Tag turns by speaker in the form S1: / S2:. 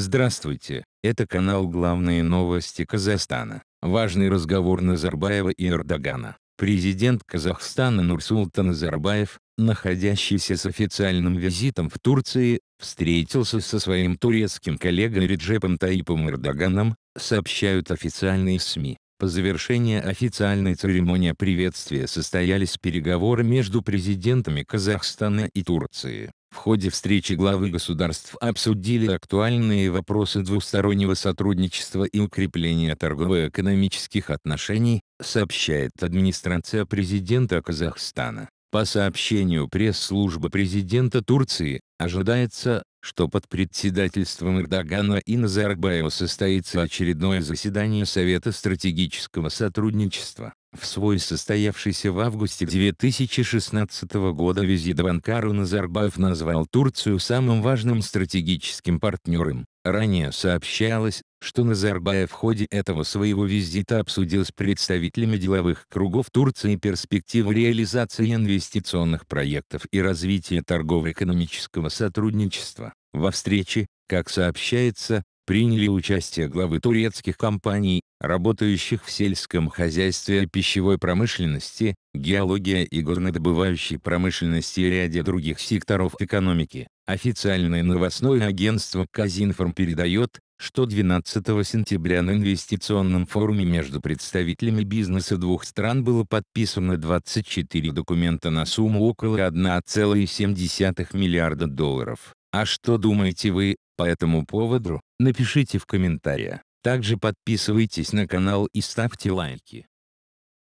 S1: Здравствуйте, это канал «Главные новости Казахстана». Важный разговор Назарбаева и Эрдогана. Президент Казахстана Нурсултан Назарбаев, находящийся с официальным визитом в Турции, встретился со своим турецким коллегой Реджепом Таипом Эрдоганом, сообщают официальные СМИ. По завершении официальной церемонии приветствия состоялись переговоры между президентами Казахстана и Турции. В ходе встречи главы государств обсудили актуальные вопросы двустороннего сотрудничества и укрепления торгово-экономических отношений, сообщает администрация президента Казахстана. По сообщению пресс-службы президента Турции, ожидается, что под председательством Эрдогана и Назарбаева состоится очередное заседание Совета стратегического сотрудничества. В свой состоявшийся в августе 2016 года визит в Анкару Назарбаев назвал Турцию самым важным стратегическим партнером. Ранее сообщалось, что Назарбаев в ходе этого своего визита обсудил с представителями деловых кругов Турции перспективы реализации инвестиционных проектов и развития торгово-экономического сотрудничества. Во встрече, как сообщается, приняли участие главы турецких компаний, работающих в сельском хозяйстве и пищевой промышленности, геология и горнодобывающей промышленности и ряде других секторов экономики. Официальное новостное агентство «Казинформ» передает, что 12 сентября на инвестиционном форуме между представителями бизнеса двух стран было подписано 24 документа на сумму около 1,7 миллиарда долларов. А что думаете вы, по этому поводу напишите в комментариях. Также подписывайтесь на канал и ставьте лайки.